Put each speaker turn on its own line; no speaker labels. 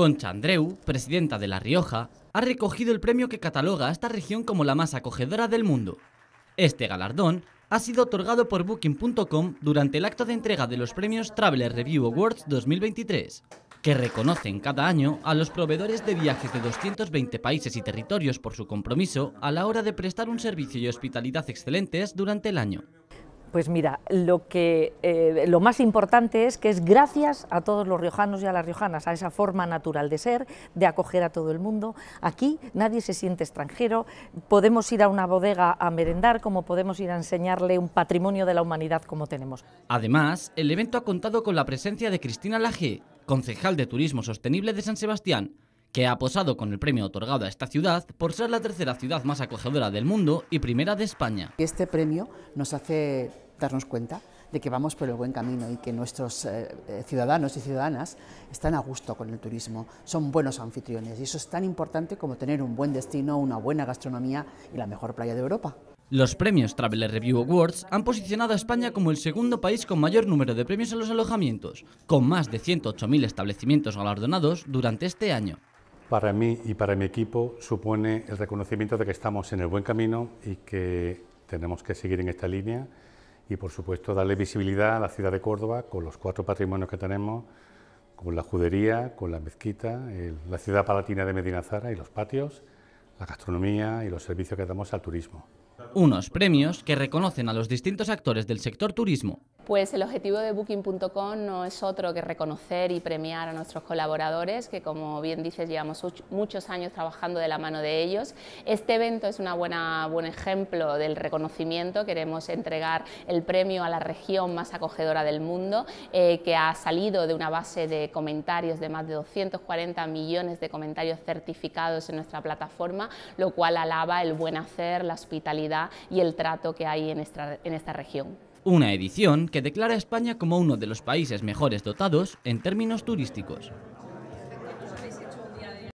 Concha Andreu, presidenta de La Rioja, ha recogido el premio que cataloga a esta región como la más acogedora del mundo. Este galardón ha sido otorgado por Booking.com durante el acto de entrega de los premios Traveler Review Awards 2023, que reconocen cada año a los proveedores de viajes de 220 países y territorios por su compromiso a la hora de prestar un servicio y hospitalidad excelentes durante el año. Pues
mira,
lo, que, eh, lo más importante es que es gracias a todos los riojanos y a las riojanas, a esa forma natural de ser, de acoger a todo el mundo. Aquí nadie se siente extranjero, podemos ir a una bodega a merendar, como podemos ir a enseñarle un patrimonio de la humanidad como tenemos.
Además, el evento ha contado con la presencia de Cristina Laje, concejal de Turismo Sostenible de San Sebastián, que ha posado con el premio otorgado a esta ciudad por ser la tercera ciudad más acogedora del mundo y primera de España.
Este premio nos hace darnos cuenta de que vamos por el buen camino y que nuestros eh, eh, ciudadanos y ciudadanas están a gusto con el turismo, son buenos anfitriones y eso es tan importante como tener un buen destino, una buena gastronomía y la mejor playa de Europa.
Los premios Traveler Review Awards han posicionado a España como el segundo país con mayor número de premios en los alojamientos, con más de 108.000 establecimientos
galardonados
durante este año
para mí y para mi equipo supone el reconocimiento de que estamos en el buen camino y que tenemos que seguir en esta línea y, por supuesto, darle visibilidad a la ciudad de Córdoba con los cuatro patrimonios que tenemos, con la judería, con la mezquita, la ciudad palatina de Medina Zara y los patios, la gastronomía y los servicios que damos al turismo
unos premios que reconocen a los distintos actores del sector turismo.
Pues el objetivo de Booking.com no es otro que reconocer y premiar a nuestros colaboradores, que como bien dices llevamos muchos años trabajando de la mano de ellos. Este evento es un buen ejemplo del reconocimiento. Queremos entregar el premio a la región más acogedora del mundo, eh, que ha salido de una base de comentarios de más de 240 millones de comentarios certificados en nuestra plataforma, lo cual alaba el buen hacer, la hospitalidad y el trato que hay en esta región.
Una edición que declara a España como uno de los países mejores dotados en términos turísticos.